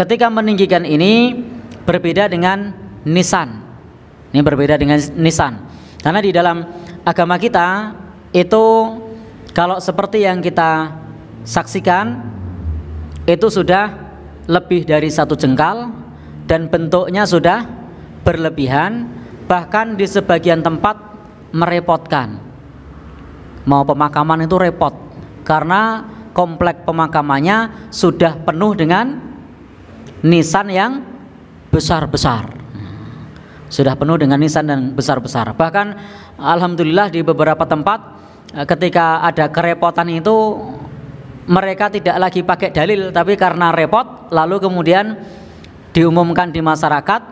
Ketika meninggikan ini berbeda dengan nisan. Ini berbeda dengan nisan. Karena di dalam agama kita itu kalau seperti yang kita saksikan itu sudah lebih dari satu jengkal dan bentuknya sudah berlebihan bahkan di sebagian tempat merepotkan mau pemakaman itu repot karena komplek pemakamannya sudah penuh dengan nisan yang besar-besar. Sudah penuh dengan nisan dan besar-besar. Bahkan alhamdulillah di beberapa tempat eh, ketika ada kerepotan itu mereka tidak lagi pakai dalil tapi karena repot lalu kemudian diumumkan di masyarakat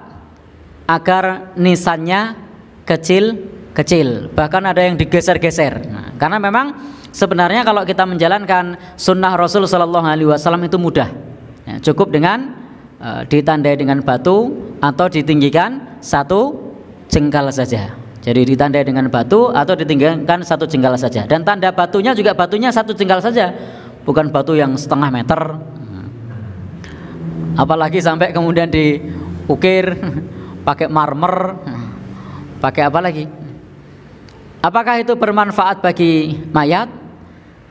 agar nisannya kecil-kecil. Bahkan ada yang digeser-geser. Nah, karena memang sebenarnya kalau kita menjalankan sunnah Rasul Shallallahu Alaihi Wasallam itu mudah. Ya, cukup dengan E, ditandai dengan batu atau ditinggikan satu jengkal saja. Jadi ditandai dengan batu atau ditinggikan satu jengkal saja. Dan tanda batunya juga batunya satu jengkal saja, bukan batu yang setengah meter. Hmm. Apalagi sampai kemudian diukir pakai marmer, hmm, pakai apa lagi? Apakah itu bermanfaat bagi mayat?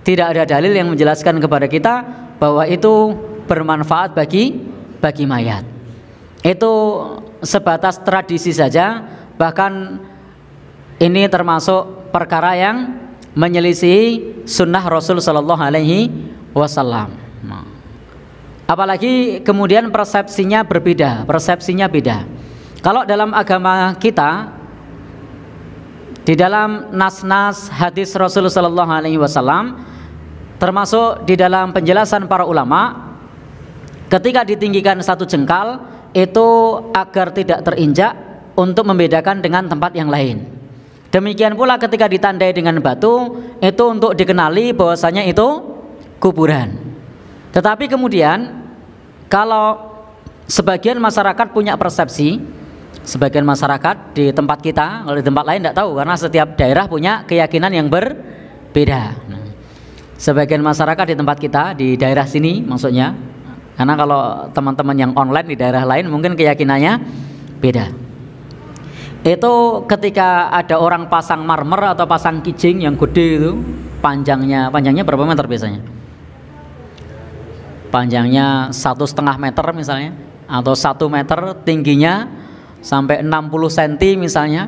Tidak ada dalil yang menjelaskan kepada kita bahwa itu bermanfaat bagi bagi mayat. Itu sebatas tradisi saja, bahkan ini termasuk perkara yang menyelisihi sunnah Rasul Shallallahu Alaihi Wasallam. Nah. Apalagi kemudian persepsinya berbeda, persepsinya beda. Kalau dalam agama kita di dalam nas-nas hadis Rasul Shallallahu Alaihi Wasallam termasuk di dalam penjelasan para ulama Ketika ditinggikan satu jengkal itu agar tidak terinjak untuk membedakan dengan tempat yang lain. Demikian pula ketika ditandai dengan batu itu untuk dikenali bahwasanya itu kuburan. Tetapi kemudian kalau sebagian masyarakat punya persepsi sebagian masyarakat di tempat kita kalau di tempat lain tidak tahu karena setiap daerah punya keyakinan yang berbeda nah, sebagian masyarakat di tempat kita di daerah sini maksudnya karena kalau teman-teman yang online di daerah lain mungkin keyakinannya beda. Itu ketika ada orang pasang marmer atau pasang kijing yang gede itu panjangnya panjangnya berapa meter biasanya? Panjangnya satu setengah meter misalnya atau satu meter tingginya sampai 60 cm misalnya.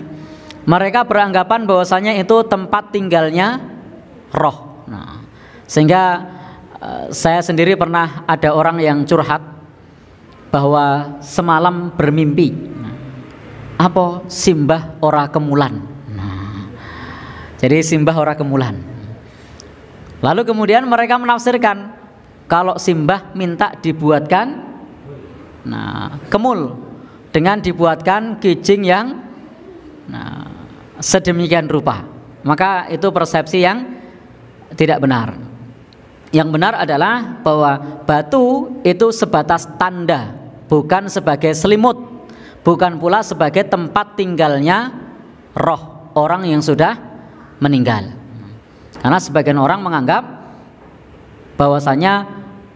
Mereka beranggapan bahwasanya itu tempat tinggalnya roh. Nah, sehingga Eh, saya sendiri pernah ada orang yang curhat bahwa semalam bermimpi nah, apa simbah ora kemulan nah, jadi simbah ora kemulan lalu kemudian mereka menafsirkan kalau simbah minta dibuatkan nah kemul dengan dibuatkan kijing yang nah, sedemikian rupa maka itu persepsi yang tidak benar yang benar adalah bahwa batu itu sebatas tanda, bukan sebagai selimut, bukan pula sebagai tempat tinggalnya roh orang yang sudah meninggal. Karena sebagian orang menganggap bahwasanya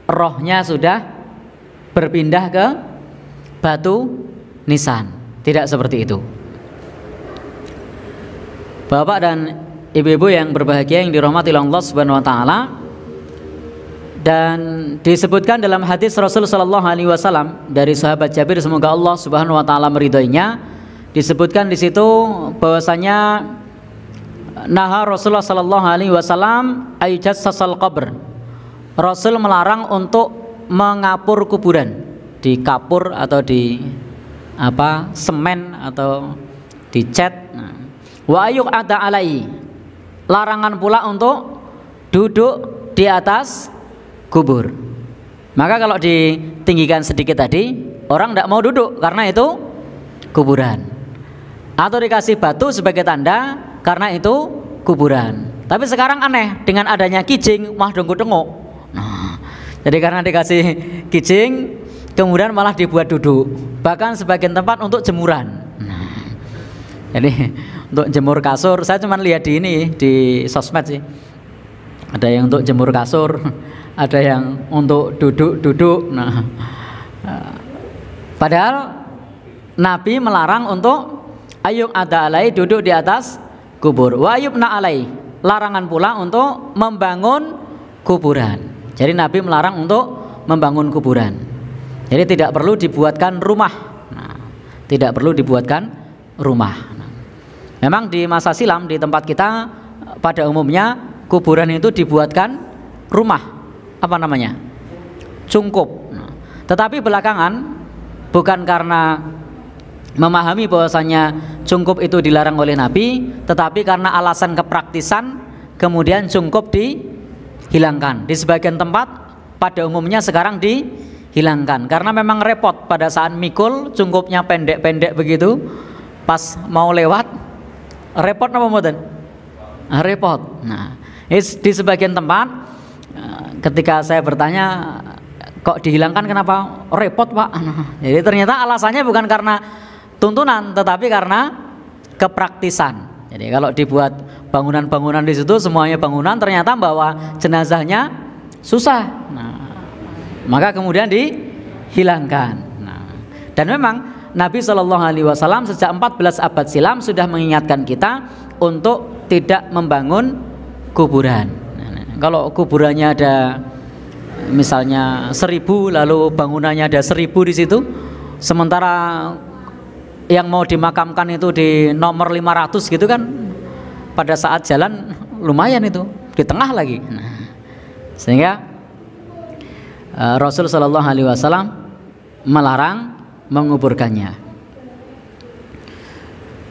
rohnya sudah berpindah ke batu nisan. Tidak seperti itu. Bapak dan ibu-ibu yang berbahagia yang dirahmati Allah Subhanahu wa taala, dan disebutkan dalam hadis Rasul Shallallahu Alaihi Wasallam dari sahabat Jabir semoga Allah Subhanahu Wa Taala meridhoinya disebutkan di situ bahwasanya naha Rasulullah Shallallahu Alaihi Wasallam ayat sasal kubur Rasul melarang untuk mengapur kuburan di kapur atau di apa semen atau dicat wa ayuk ada alai larangan pula untuk duduk di atas kubur. Maka kalau ditinggikan sedikit tadi, orang tidak mau duduk karena itu kuburan. Atau dikasih batu sebagai tanda karena itu kuburan. Tapi sekarang aneh dengan adanya kijing, mah dongku dengok. Nah, jadi karena dikasih kijing, kemudian malah dibuat duduk, bahkan sebagian tempat untuk jemuran. Nah, jadi untuk jemur kasur, saya cuma lihat di ini di sosmed sih. Ada yang untuk jemur kasur, ada yang untuk duduk-duduk. Nah, padahal Nabi melarang untuk ayub ada alai duduk di atas kubur. Wa na alai larangan pula untuk membangun kuburan. Jadi Nabi melarang untuk membangun kuburan. Jadi tidak perlu dibuatkan rumah. Nah, tidak perlu dibuatkan rumah. memang di masa silam di tempat kita pada umumnya kuburan itu dibuatkan rumah apa namanya cungkup nah, tetapi belakangan bukan karena memahami bahwasanya cungkup itu dilarang oleh Nabi tetapi karena alasan kepraktisan kemudian cungkup dihilangkan di sebagian tempat pada umumnya sekarang dihilangkan karena memang repot pada saat mikul cungkupnya pendek-pendek begitu pas mau lewat repot apa mboten repot nah di sebagian tempat ketika saya bertanya kok dihilangkan kenapa oh, repot pak jadi ternyata alasannya bukan karena tuntunan tetapi karena kepraktisan jadi kalau dibuat bangunan-bangunan di situ semuanya bangunan ternyata bahwa jenazahnya susah nah, maka kemudian dihilangkan nah, dan memang Nabi Shallallahu Alaihi Wasallam sejak 14 abad silam sudah mengingatkan kita untuk tidak membangun kuburan Hmm. Kalau kuburannya ada misalnya seribu lalu bangunannya ada seribu di situ sementara yang mau dimakamkan itu di nomor 500 gitu kan pada saat jalan lumayan itu di tengah lagi nah, sehingga uh, Rasul Shallallahu Alaihi Wasallam melarang menguburkannya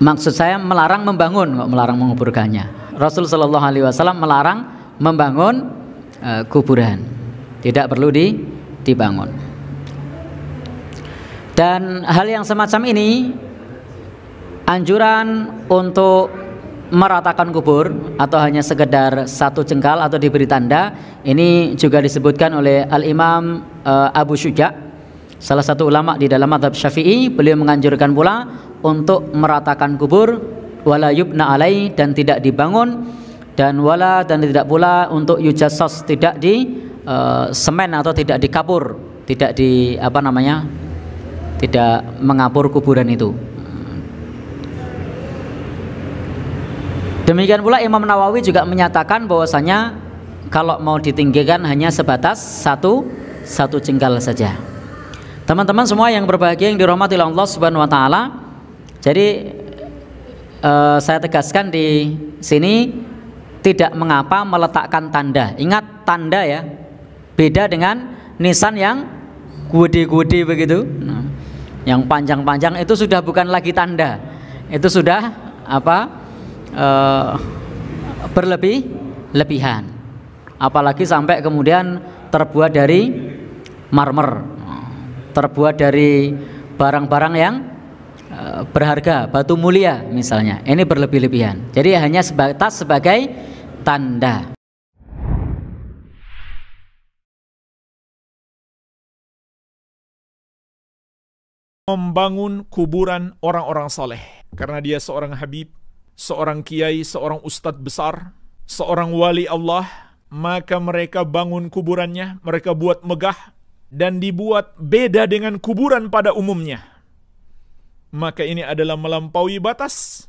maksud saya melarang membangun melarang menguburkannya Rasul Shallallahu Alaihi Wasallam melarang membangun uh, kuburan. Tidak perlu di, dibangun. Dan hal yang semacam ini anjuran untuk meratakan kubur atau hanya sekedar satu cengkal atau diberi tanda ini juga disebutkan oleh Al Imam uh, e, Abu Syuja salah satu ulama di dalam madhab Syafi'i beliau menganjurkan pula untuk meratakan kubur wala yubna alai dan tidak dibangun dan wala dan tidak pula untuk yujasos tidak di uh, semen atau tidak di kapur tidak di apa namanya tidak mengapur kuburan itu demikian pula Imam Nawawi juga menyatakan bahwasanya kalau mau ditinggikan hanya sebatas satu satu jengkal saja teman-teman semua yang berbahagia yang dirahmati Allah Subhanahu wa taala jadi uh, saya tegaskan di sini tidak mengapa meletakkan tanda. Ingat tanda ya, beda dengan nisan yang gudi-gudi begitu. Nah, yang panjang-panjang itu sudah bukan lagi tanda, itu sudah apa e, berlebih lebihan. Apalagi sampai kemudian terbuat dari marmer, nah, terbuat dari barang-barang yang Eh, berharga, batu mulia misalnya. Ini berlebih-lebihan. Jadi hanya sebatas sebagai tanda. Membangun kuburan orang-orang saleh karena dia seorang habib, seorang kiai, seorang ustadz besar, seorang wali Allah, maka mereka bangun kuburannya, mereka buat megah dan dibuat beda dengan kuburan pada umumnya maka ini adalah melampaui batas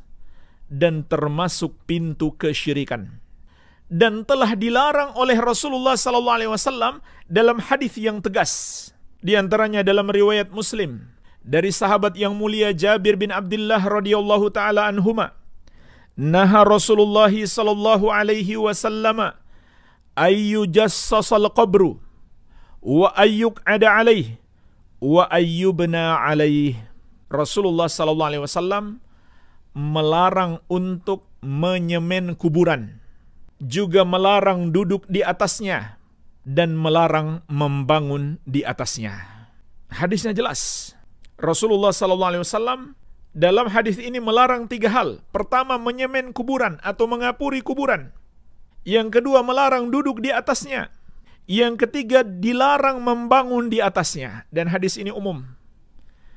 dan termasuk pintu kesyirikan. Dan telah dilarang oleh Rasulullah sallallahu alaihi wasallam dalam hadis yang tegas. Di antaranya dalam riwayat Muslim dari sahabat yang mulia Jabir bin Abdullah radhiyallahu taala anhuma. Naha Rasulullah sallallahu alaihi wasallam ayyu jassasal qabru wa ayyuk ada alaih wa ayyubna alaih Rasulullah sallallahu alaihi wasallam melarang untuk menyemen kuburan, juga melarang duduk di atasnya dan melarang membangun di atasnya. Hadisnya jelas. Rasulullah sallallahu alaihi wasallam dalam hadis ini melarang tiga hal. Pertama, menyemen kuburan atau mengapuri kuburan. Yang kedua, melarang duduk di atasnya. Yang ketiga, dilarang membangun di atasnya. Dan hadis ini umum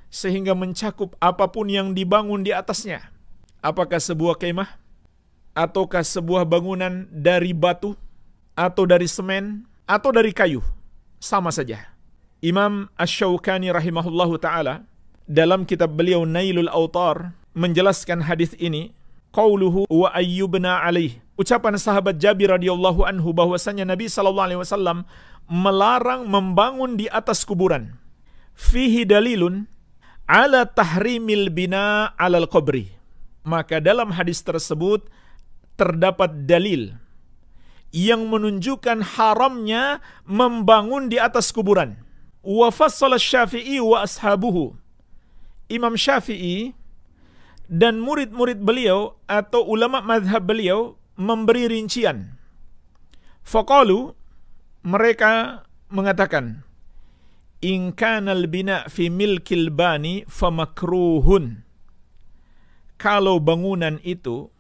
sehingga mencakup apapun yang dibangun di atasnya. Apakah sebuah kemah, ataukah sebuah bangunan dari batu, atau dari semen, atau dari kayu. Sama saja. Imam Ash-Shawqani rahimahullahu ta'ala dalam kitab beliau Nailul Autar menjelaskan hadis ini qauluhu wa ayyubna alaih ucapan sahabat Jabir radhiyallahu anhu bahwasanya Nabi sallallahu alaihi wasallam melarang membangun di atas kuburan fihi dalilun ala tahrimil bina alal qabri. Maka dalam hadis tersebut terdapat dalil yang menunjukkan haramnya membangun di atas kuburan. Wa fassala Syafi'i wa ashabuhu. Imam Syafi'i dan murid-murid beliau atau ulama madhab beliau memberi rincian. Faqalu mereka mengatakan in kana al-bina fi milkil bani famakruhun kalau bangunan itu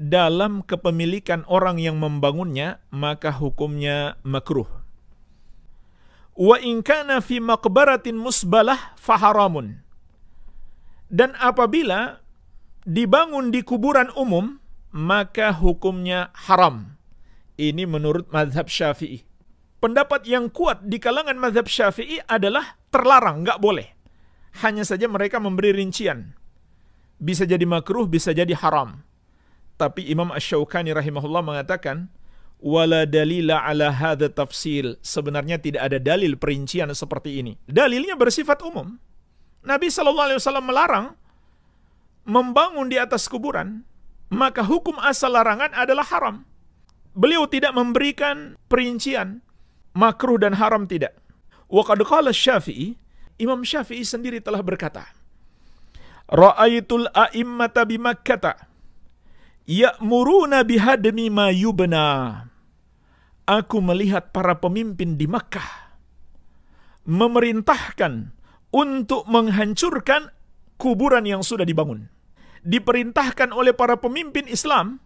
dalam kepemilikan orang yang membangunnya maka hukumnya makruh wa in kana fi maqbaratin musbalah faharamun dan apabila dibangun di kuburan umum maka hukumnya haram ini menurut mazhab Syafi'i pendapat yang kuat di kalangan mazhab syafi'i adalah terlarang, nggak boleh. Hanya saja mereka memberi rincian. Bisa jadi makruh, bisa jadi haram. Tapi Imam Ash-Shawqani rahimahullah mengatakan, wala dalila ala hadha tafsil. Sebenarnya tidak ada dalil perincian seperti ini. Dalilnya bersifat umum. Nabi saw melarang membangun di atas kuburan, maka hukum asal larangan adalah haram. Beliau tidak memberikan perincian, makruh dan haram tidak. Wa Syafi'i, Imam Syafi'i sendiri telah berkata, Ra'aitul a'immata bi Makkah ya'muruna bihadmi ma yubna. Aku melihat para pemimpin di Makkah memerintahkan untuk menghancurkan kuburan yang sudah dibangun. Diperintahkan oleh para pemimpin Islam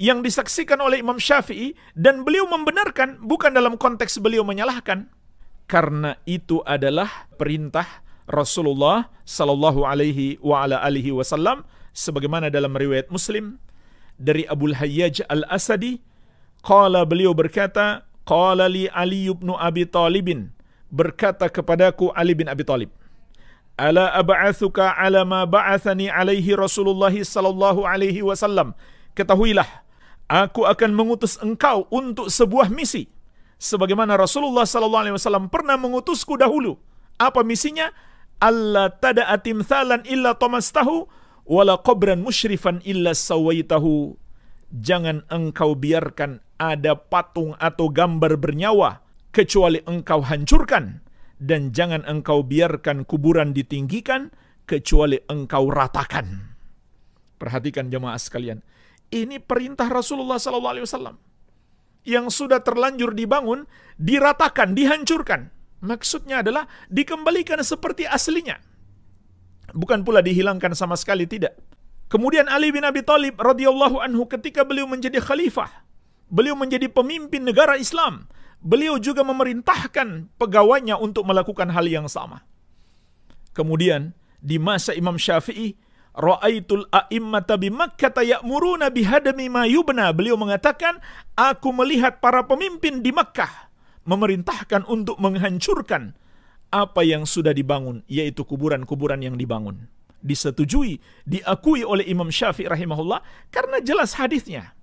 yang disaksikan oleh Imam Syafi'i dan beliau membenarkan bukan dalam konteks beliau menyalahkan karena itu adalah perintah Rasulullah sallallahu alaihi wa ala alihi wasallam sebagaimana dalam riwayat Muslim dari Abu Hayyaj Al-Asadi qala beliau berkata qala li Ali bin Abi Talibin berkata kepadaku Ali bin Abi Talib ala ab'athuka ala ma ba'athani alaihi Rasulullah sallallahu alaihi wasallam ketahuilah, aku akan mengutus engkau untuk sebuah misi. Sebagaimana Rasulullah Sallallahu Alaihi Wasallam pernah mengutusku dahulu. Apa misinya? Allah tada atim thalan illa tomastahu, wala qabran musyrifan illa sawaitahu. Jangan engkau biarkan ada patung atau gambar bernyawa, kecuali engkau hancurkan. Dan jangan engkau biarkan kuburan ditinggikan, kecuali engkau ratakan. Perhatikan jemaah sekalian. Ini perintah Rasulullah sallallahu alaihi wasallam yang sudah terlanjur dibangun diratakan, dihancurkan. Maksudnya adalah dikembalikan seperti aslinya. Bukan pula dihilangkan sama sekali tidak. Kemudian Ali bin Abi Thalib radhiyallahu anhu ketika beliau menjadi khalifah, beliau menjadi pemimpin negara Islam, beliau juga memerintahkan pegawainya untuk melakukan hal yang sama. Kemudian di masa Imam Syafi'i Ra'aitul a'immata bi Makkah ya'muruna bihadami ma yubna. Beliau mengatakan, aku melihat para pemimpin di Makkah memerintahkan untuk menghancurkan apa yang sudah dibangun, yaitu kuburan-kuburan yang dibangun. Disetujui, diakui oleh Imam Syafi'i rahimahullah karena jelas hadisnya.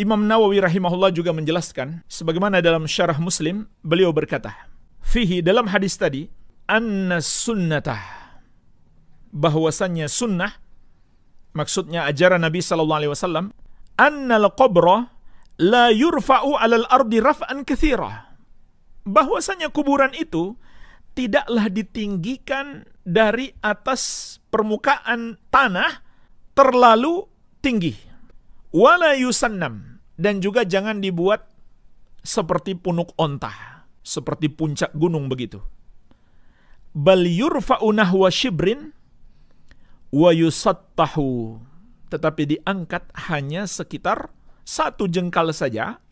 Imam Nawawi rahimahullah juga menjelaskan sebagaimana dalam Syarah Muslim beliau berkata, "Fihi dalam hadis tadi, anna sunnatah bahwasannya sunnah maksudnya ajaran Nabi sallallahu alaihi wasallam annal qabra la yurfa'u 'alal ardi raf'an katsira. Bahwasanya kuburan itu tidaklah ditinggikan dari atas permukaan tanah terlalu tinggi. Wala yusannam dan juga jangan dibuat seperti punuk onta, seperti puncak gunung begitu. Bal yurfa'u nahwa shibrin wa yusattahu tetapi diangkat hanya sekitar satu jengkal saja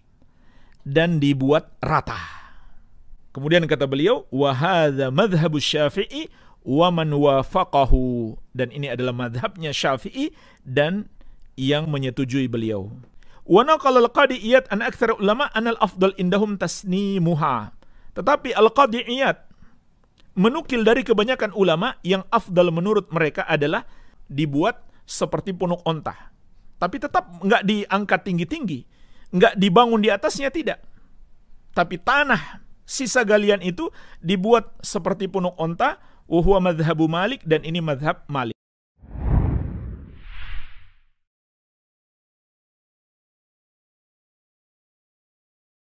dan dibuat rata. Kemudian kata beliau, wahada madhabu syafi'i wa man wafaqahu. Dan ini adalah madhabnya syafi'i dan yang menyetujui beliau. Wa naqala al-qadi'iyat an aktsar ulama anal afdal indahum tasnimuha. Tetapi al-qadi'iyat menukil dari kebanyakan ulama yang afdal menurut mereka adalah dibuat seperti punuk onta. Tapi tetap nggak diangkat tinggi-tinggi. Nggak dibangun di atasnya, tidak. Tapi tanah sisa galian itu dibuat seperti punuk onta, wahuwa madhabu malik, dan ini madhab malik.